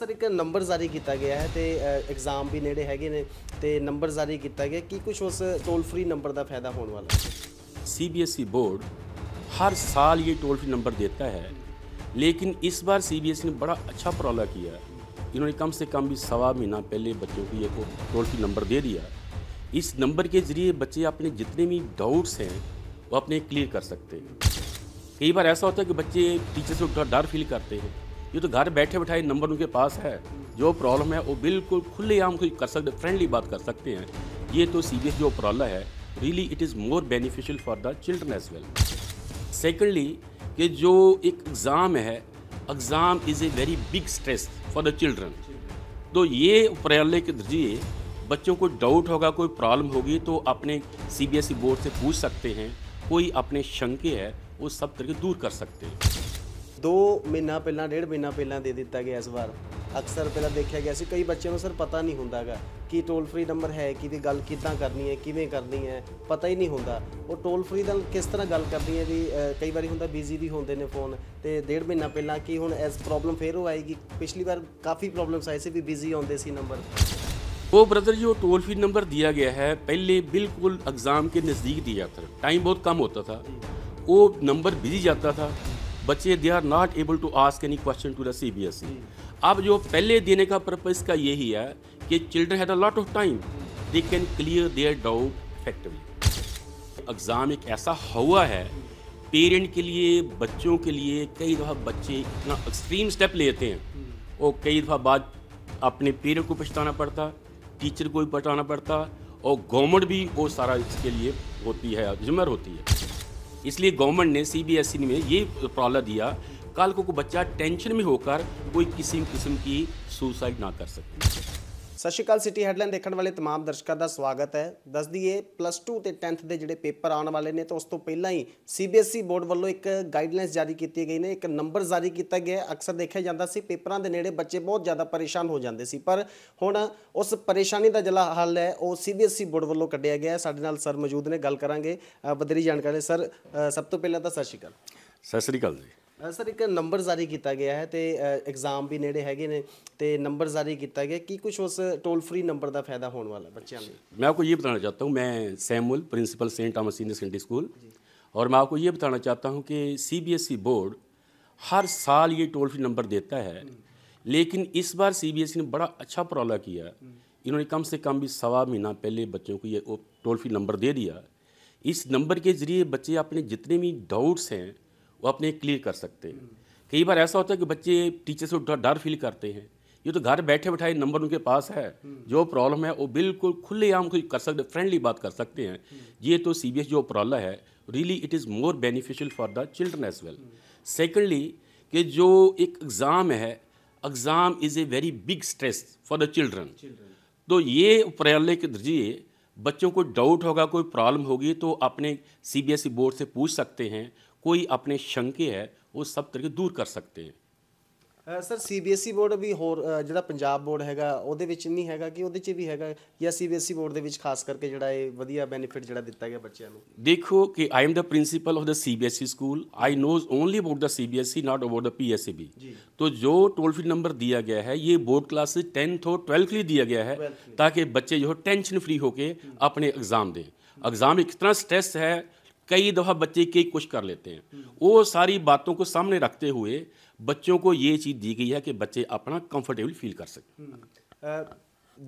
Sir ਇੱਕ number ਜ਼ਾਰੀ ਕੀਤਾ ਗਿਆ ਹੈ ਤੇ ਐਗਜ਼ਾਮ ਵੀ ਨੇੜੇ ਹੈਗੇ ਨੇ ਤੇ ਨੰਬਰ ਜ਼ਾਰੀ ਕੀਤਾ ਗਿਆ ਕੀ ਕੁਝ ਉਸ ਟੋਲ ਫ੍ਰੀ ਨੰਬਰ ਦਾ ਫਾਇਦਾ C B S E board हर साल ये टोल फ्री नंबर देता है लेकिन इस बार सी बी एस ई ने बड़ा अच्छा उपरौला किया इन्होंने कम से कम भी सवा महीना पहले बच्चों को ये टोल फ्री नंबर दे दिया इस नंबर के ज़रिए बच्चे अपने जितने भी डाउट्स हैं वो अपने क्लियर कर सकते हैं कई बार ऐसा होता है कि बच्चे टीचर से डर फील करते हैं ये तो घर बैठे बैठाए नंबर उनके पास है जो प्रॉब्लम है वो बिल्कुल खुलेआम कोई कर सकते फ्रेंडली बात कर सकते हैं ये तो सीरियस जो प्रॉब्लम है really it is more beneficial for the children as well secondly कि जो एक एग्ज़ाम है exam is a very big stress for the children तो ये प्रयालय के जरिए बच्चों को डाउट होगा कोई प्रॉब्लम होगी तो अपने C B S E board से पूछ सकते हैं कोई अपने शंके है वो सब तरीके दूर कर सकते हैं 2 ਮਹੀਨਾ ਪਹਿਲਾਂ ਡੇਢ ਮਹੀਨਾ ਪਹਿਲਾਂ ਦੇ ਦਿੱਤਾ ਗਿਆ ਇਸ ਵਾਰ ਅਕਸਰ ਪਹਿਲਾਂ ਦੇਖਿਆ ਗਿਆ ਸੀ ਕਈ ਬੱਚਿਆਂ ਨੂੰ ਸਰ ਪਤਾ ਨਹੀਂ ਹੁੰਦਾਗਾ ਕਿ ਟੋਲ ਫ੍ਰੀ ਨੰਬਰ ਹੈ ਕਿਹਦੀ ਗੱਲ ਕਿੱਦਾਂ ਕਰਨੀ ਹੈ ਕਿਵੇਂ ਕਰਨੀ ਹੈ ਪਤਾ ਹੀ ਨਹੀਂ ਹੁੰਦਾ ਉਹ ਟੋਲ ਫ੍ਰੀ ਦਾ ਕਿਸ ਤਰ੍ਹਾਂ ਗੱਲ ਕਰਦੀ ਹੈ ਜੀ ਕਈ ਵਾਰੀ ਹੁੰਦਾ ਬਿਜ਼ੀ ਵੀ ਹੁੰਦੇ ਨੇ ਫੋਨ ਤੇ ਡੇਢ ਮਹੀਨਾ ਪਹਿਲਾਂ ਕੀ ਹੁਣ ਐਸ ਪ੍ਰੋਬਲਮ ਫੇਰ ਹੋ ਆਏਗੀ ਪਿਛਲੀ ਵਾਰ ਕਾਫੀ ਪ੍ਰੋਬਲਮਸ ਆਏ ਸੀ ਵੀ ਬਿਜ਼ੀ ਆਉਂਦੇ ਸੀ ਨੰਬਰ ਉਹ ਬ੍ਰਦਰ ਜੀ ਉਹ ਟੋਲ ਫਰੀ ਨੰਬਰ ਦਿਆ ਗਿਆ ਹੈ ਪਹਿਲੇ ਬਿਲਕੁਲ ਐਗਜ਼ਾਮ ਕੇ ਨਜ਼ਦੀਕ जाता ਕਰ ਟਾਈਮ ਬਹੁਤ ਕਮ ਹੁੰਦਾ ਥਾ ਉਹ ਨੰਬਰ ਬਿਜ਼ੀ ਜਾਂਦਾ ਥਾ बच्चे they are not able to ask any question to the C B S E अब जो पहले देने का पर्पज़ का यही है कि children had a lot of time they can clear their doubt effectively exam एक ऐसा हुआ है पेरेंट के लिए बच्चों के लिए कई दफ़ा बच्चे इतना एक्सट्रीम स्टेप लेते हैं hmm. और कई दफ़ा बाद अपने पेरेंट को पछताना पड़ता टीचर को भी पछताना पड़ता और गवर्नमेंट भी वो सारा इसके लिए होती है जिम्मेदार होती है इसलिए गवर्नमेंट ने सीबीएसई e में ये प्रॉब्लम दिया कल को बच्चा टेंशन में होकर कोई किसी किस्म की सुसाइड ना कर सके ਸਤਿ ਸ਼੍ਰੀ ਅਕਾਲ ਸਿਟੀ ਹੈਡਲਾਈਨ ਦੇਖਣ ਵਾਲੇ तमाम ਦਰਸ਼ਕਾਂ ਦਾ ਸਵਾਗਤ ਹੈ ਦੱਸ ਦਈਏ ਪਲੱਸ 2 ਤੇ 10th ਦੇ ਜਿਹੜੇ ਪੇਪਰ ਆਉਣ ਵਾਲੇ ਨੇ ਤਾਂ ਉਸ ਤੋਂ ਪਹਿਲਾਂ ਹੀ ਸੀਬੀਐਸਈ ਬੋਰਡ e ਵੱਲੋਂ ਇੱਕ ਗਾਈਡਲਾਈਨਸ ਜਾਰੀ ਕੀਤੀ ਗਈ ਨੇ ਇੱਕ ਨੰਬਰ ਜਾਰੀ ਕੀਤਾ ਗਿਆ ਅਕਸਰ ਦੇਖਿਆ ਜਾਂਦਾ ਸੀ ਪੇਪਰਾਂ ਦੇ ਨੇੜੇ ਬੱਚੇ ਬਹੁਤ ਜ਼ਿਆਦਾ ਪਰੇਸ਼ਾਨ ਹੋ ਜਾਂਦੇ ਸੀ ਪਰ ਹੁਣ ਉਸ ਪਰੇਸ਼ਾਨੀ ਦਾ ਜਿਹੜਾ ਹੱਲ ਹੈ ਉਹ ਸੀਬੀਐਸਈ ਬੋਰਡ e ਵੱਲੋਂ ਕੱਢਿਆ ਗਿਆ ਸਾਡੇ ਨਾਲ ਸਰ ਮੌਜੂਦ ਨੇ ਗੱਲ ਕਰਾਂਗੇ ਬਦਰੀ ਜਾਣਕਾਰੀ ਸਰ ਸਭ ਤੋਂ ਪਹਿਲਾਂ ਤਾਂ ਸਤਿ ਸ਼੍ਰੀ ਅਕਾਲ ਸਤਿ ਸ਼੍ਰੀ ਅਕਾਲ ਜੀ सर एक नंबर जारी किया गया है तो एग्ज़ाम भी ਨੇੜੇ ਹੈਗੇ ਨੇ ਤੇ ਨੰਬਰ ਜਾਰੀ ਕੀਤਾ ਗਿਆ ਕੀ ਕੁਝ ਉਸ ਟੋਲ ਫ੍ਰੀ ਨੰਬਰ ਦਾ ਫਾਇਦਾ ਹੋਣ ਵਾਲਾ मैं आपको ये बताना चाहता हूँ मैं Samuel principal Saint Thomas senior secondary school और मैं आपको ये बताना चाहता हूँ कि सीबीएसई बोर्ड हर साल ये टोल फ्री नंबर देता है लेकिन इस बार सीबीएसई ने बड़ा अच्छा प्रौला किया इन्होंने कम से कम भी सवा महीना पहले बच्चों को ये टोल फ्री नंबर दे दिया इस नंबर के ज़रिए बच्चे अपने जितने भी डाउट्स हैं वो अपने क्लियर कर सकते हैं कई बार ऐसा होता है कि बच्चे टीचर से डर फील करते हैं ये तो घर बैठे बैठाए नंबर उनके पास है जो प्रॉब्लम है वो बिल्कुल खुलेआम कोई कर सकते फ्रेंडली बात कर सकते हैं ये तो सी जो प्रॉब्लम है really it is more beneficial for the children as well secondly कि जो एक एग्ज़ाम है exam is a very big stress for the children तो ये प्रयालय के जरिए बच्चों को डाउट होगा कोई प्रॉब्लम होगी तो अपने सी बोर्ड e से पूछ सकते हैं कोई अपने शंके है वो सब करके दूर ਕਰ ਸਕਦੇ ਹੈ ਸਰ ਸੀਬੀਐਸਈ ਬੋਰਡ ਵੀ ਹੋਰ ਜਿਹੜਾ ਪੰਜਾਬ ਬੋਰਡ ਹੈਗਾ ਉਹਦੇ ਵਿੱਚ ਨਹੀਂ ਹੈਗਾ ਕਿ ਉਹਦੇ 'ਚ ਵੀ ਹੈਗਾ ਜਾਂ ਸੀਬੀਐਸਈ ਬੋਰਡ ਦੇ ਵਿੱਚ ਖਾਸ ਕਰਕੇ ਜਿਹੜਾ ਇਹ ਵਧੀਆ ਬੈਨੀਫਿਟ ਜਿਹੜਾ ਦਿੱਤਾ ਗਿਆ ਬੱਚਿਆਂ ਨੂੰ ਦੇਖੋ ਕਿ I am the principal of the CBSE school I knows only about the CBSE not about the PSEB तो जो टोल फ्री नंबर दिया गया है ये बोर्ड क्लास टेंथ और ट्वेल्थ के लिए दिया गया है ताकि बच्चे जो टेंशन फ्री होके अपने एग्ज़ाम दें एग्ज़ाम में कितना स्ट्रेस है ਕਈ ਦਫਾ ਬੱਚੇ कई ਕੁਝ ਕਰ ਲੈਂਦੇ हैं ਉਹ ਸਾਰੀ बातों ਕੋ ਸਾਹਮਣੇ रखते ਹੋਏ बच्चों ਕੋ ਇਹ ਚੀਜ਼ ਦੀ ਗਈ ਹੈ ਕਿ ਬੱਚੇ ਆਪਣਾ ਕੰਫਰਟੇਬਲ ਫੀਲ ਕਰ सकें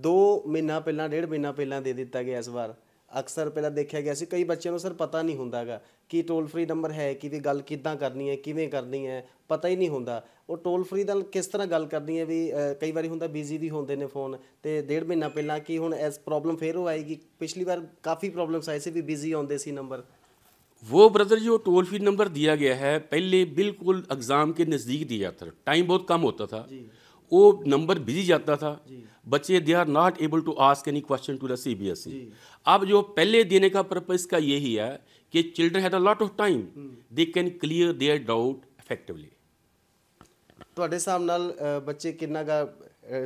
ਦੋ ਮਹੀਨਾ ਪਹਿਲਾਂ ਡੇਢ ਮਹੀਨਾ ਪਹਿਲਾਂ ਦੇ ਦਿੱਤਾ ਗਿਆ ਇਸ ਵਾਰ ਅਕਸਰ ਪਹਿਲਾਂ ਦੇਖਿਆ ਗਿਆ ਸੀ ਕਈ ਬੱਚਿਆਂ ਨੂੰ ਸਰ ਪਤਾ ਨਹੀਂ ਹੁੰਦਾਗਾ ਕਿ ਟੋਲ ਫਰੀ ਨੰਬਰ ਹੈ ਕਿ ਕਿਵੇਂ ਗੱਲ ਕਿੱਦਾਂ ਕਰਨੀ ਹੈ ਕਿਵੇਂ ਕਰਨੀ ਹੈ ਪਤਾ ਹੀ ਨਹੀਂ ਹੁੰਦਾ ਉਹ ਟੋਲ ਫਰੀ ਦਾ ਕਿਸ ਤਰ੍ਹਾਂ ਗੱਲ ਕਰਨੀ ਹੈ ਵੀ ਕਈ ਵਾਰੀ ਹੁੰਦਾ ਬਿਜ਼ੀ ਵੀ ਹੁੰਦੇ ਨੇ ਫੋਨ ਤੇ ਡੇਢ ਮਹੀਨਾ ਪਹਿਲਾਂ ਕੀ ਹੁਣ ਇਸ ਪ੍ਰੋਬਲਮ ਫੇਰ ਹੋ ਆਏਗੀ ਪਿਛਲੀ ਵਾਰ ਕਾਫੀ ਪ੍ਰੋਬਲਮਸ ਆਏ ਸੀ ਵੀ ਬਿਜ਼ੀ ਆਉਂਦੇ ਸੀ ਨੰਬਰ वो ब्रदर जो टोल फ्री नंबर दिया गया है पहले बिल्कुल एग्ज़ाम के नज़दीक दिया जाता था टाइम बहुत कम होता था वो नंबर बिजी जाता था बच्चे they are not able to ask any question to the C B S E अब जो पहले देने का पर्पज़ का यही है कि children had a lot of time they can clear their doubt effectively ਤੁਹਾਡੇ ਹਿਸਾਬ ਨਾਲ ਬੱਚੇ ਕਿੰਨਾ ਗਾ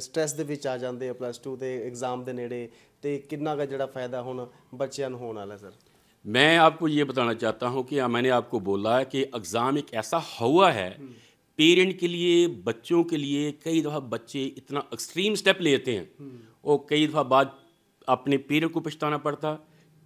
ਸਟ्रेस ਦੇ ਵਿੱਚ ਆ ਜਾਂਦੇ ਆ ਪਲੱਸ 2 ਤੇ ਐਗਜ਼ਾਮ ਦੇ ਨੇੜੇ ਤੇ ਕਿੰਨਾ ਗਾ ਜਿਹੜਾ ਫਾਇਦਾ ਹੁਣ ਬੱਚਿਆਂ ਨੂੰ ਹੋਣ ਵਾਲਾ ਸਰ मैं आपको ये बताना चाहता हूँ कि मैंने आपको बोला कि एग्ज़ाम एक ऐसा हुआ है पेरेंट के लिए बच्चों के लिए कई दफ़ा बच्चे इतना एक्सट्रीम स्टेप लेते हैं और कई दफ़ा बाद अपने पेरेंट को पछताना पड़ता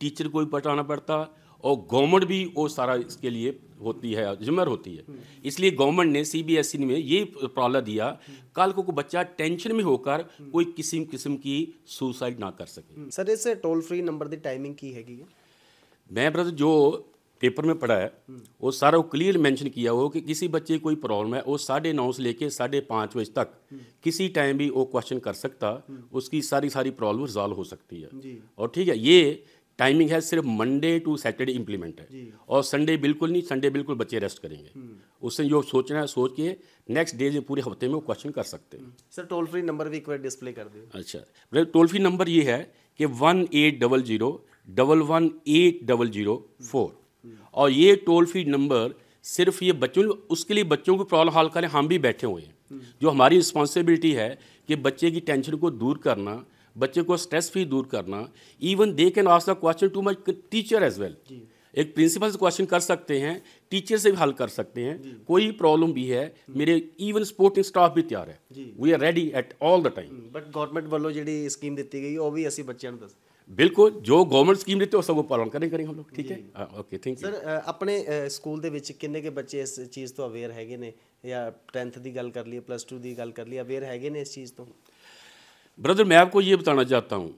टीचर को भी पछताना पड़ता और गवर्नमेंट भी वो सारा इसके लिए होती है जिम्मेदार होती है इसलिए गवर्नमेंट ने सीबीएसई e में ये प्रावला दिया कल को कोई बच्चा टेंशन में होकर कोई किसी किस्म की सुसाइड ना कर सके सर इसे टोल फ्री नंबर की टाइमिंग की हैगी है मैं ब्रदर जो पेपर में पढ़ा है वो सारा वो क्लियर मेंशन किया हो कि किसी बच्चे कोई प्रॉब्लम है वो साढ़े नौ से लेके साढ़े पाँच बजे तक किसी टाइम भी वो क्वेश्चन कर सकता उसकी सारी सारी प्रॉब्लम रिजॉल्व हो सकती है और ठीक है ये टाइमिंग है सिर्फ मंडे टू सैटरडे इम्प्लीमेंट है और संडे बिल्कुल नहीं संडे बिल्कुल बच्चे रेस्ट करेंगे हम्म। उससे जो सोचना है सोच के नेक्स्ट डे पूरे हफ्ते में वो क्वेश्चन कर सकते हैं hmm. Sir toll free number भी एक बार डिस्प्ले कर दें अच्छा टोल फ्री नंबर ये है कि one eight double zero double one eight double zero four और ये टोल फ्री नंबर सिर्फ ये बच्चों उसके लिए बच्चों को प्रॉब्लम हल करें हम भी बैठे हुए हैं जो हमारी रिस्पॉन्सिबिलिटी है कि बच्चे की टेंशन को दूर करना बच्चे को स्ट्रेस फ्री दूर करना even they can ask the question to my teacher as well एक प्रिंसिपल से क्वेश्चन कर सकते हैं टीचर से भी हल कर सकते हैं कोई प्रॉब्लम भी है मेरे इवन स्पोर्टिंग स्टाफ भी तैयार है we are ready at all the time but government वालों जी स्कीम दी गई वो भी ਅਸੀਂ ਬੱਚਿਆਂ दस बिल्कुल जो गवर्नमेंट स्कीम देते हो सब पालन करें करें हम लोग ठीक है ओके थैंक यू सर अपने स्कूल के किन्ने के बच्चे इस चीज़ तो अवेयर है या टेंथ की गल कर लिए प्लस टू की गल कर लिए अवेयर है इस चीज़ तो ब्रदर मैं आपको ये बताना चाहता हूँ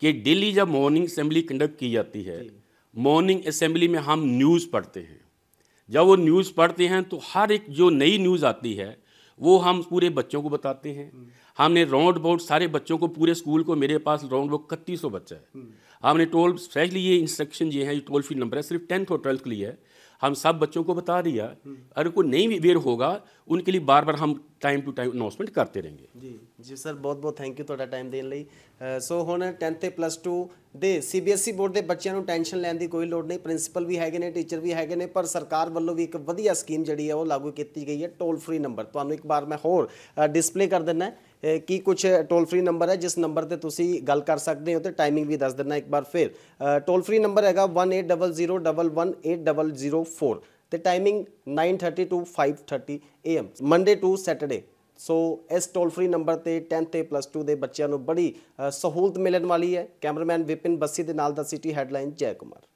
कि डेली जब मॉर्निंग असेंबली कंडक्ट की जाती है मॉर्निंग असेंबली में हम न्यूज़ पढ़ते हैं जब वो न्यूज़ पढ़ते हैं तो हर एक जो नई न्यूज़ आती है वो हम पूरे बच्चों को बताते हैं हमने राउंड अबाउट सारे बच्चों को पूरे स्कूल को मेरे पास राउंड अबाउट इकतीस बच्चा है हम्म। हमने टोल स्पेशली ये इंस्ट्रक्शन ये है ये टोल फ्री नंबर है सिर्फ टेंथ और ट्वेल्थ के लिए है हम सब बच्चों को बता दिया अगर कोई नहीं अवेयर ਹੋਗਾ ਉਨਕੇ ਲਈ ਬਾਰ-ਬਾਰ ਹਮ ਟਾਈਮ ਟੂ ਟਾਈਮ ਅਨਾਉਂਸਮੈਂਟ ਕਰਤੇ ਰਹਿਣਗੇ ਜੀ ਜੀ ਸਰ ਬਹੁਤ-ਬਹੁਤ ਥੈਂਕ ਯੂ ਤੁਹਾਡਾ ਟਾਈਮ ਦੇਣ ਲਈ ਸੋ ਹੁਣ 10th ਤੇ ਪਲੱਸ 2 ਦੇ ਸੀਬੀਐਸਈ ਬੋਰਡ ਦੇ ਬੱਚਿਆਂ ਨੂੰ ਟੈਨਸ਼ਨ ਲੈਣ ਦੀ ਕੋਈ ਲੋੜ ਨਹੀਂ ਪ੍ਰਿੰਸੀਪਲ ਵੀ ਹੈਗੇ ਨੇ ਟੀਚਰ ਵੀ ਹੈਗੇ ਨੇ ਪਰ ਸਰਕਾਰ ਵੱਲੋਂ ਵੀ ਇੱਕ ਵਧੀਆ ਸਕੀਮ ਜਿਹੜੀ ਹੈ ਉਹ ਲਾਗੂ ਕੀਤੀ ਗਈ ਹੈ ਟੋਲ ਫ੍ਰੀ ਨੰਬਰ ਤੁਹਾਨੂੰ ਇੱਕ ਵਾਰ ਮੈਂ ਹੋਰ ਡਿਸਪਲੇ ਕਰ ਦਿੰਦਾ ਕੀ ਕੁਝ ਟੋਲ ਫ੍ਰੀ ਨੰਬਰ ਹੈ ਜਿਸ ਨੰਬਰ ਤੇ ਤੁਸੀਂ ਗੱਲ ਕਰ ਸਕਦੇ ਹੋ ਤੇ ਟਾਈਮਿੰਗ ਵੀ ਦੱਸ ਦਿੰਦਾ ਇੱਕ ਵਾਰ ਫਿਰ ਟੋਲ ਫ੍ਰੀ ਨੰਬਰ ਹੈਗਾ 1800118004 ਤੇ timing 9:30 to 5:30 AM Monday to Saturday so ਇਸ ਟੋਲ ਫ੍ਰੀ ਨੰਬਰ ਤੇ 10th A+2 ਦੇ ਬੱਚਿਆਂ ਨੂੰ ਬੜੀ ਸਹੂਲਤ ਮਿਲਣ ਵਾਲੀ ਹੈ ਕੈਮਰਾਮੈਨ ਵਿਪਿਨ ਬੱਸੀ ਦੇ ਨਾਲ ਦਾ ਸਿਟੀ ਹੈਡਲਾਈਨ ਜੈ ਕੁਮਾਰ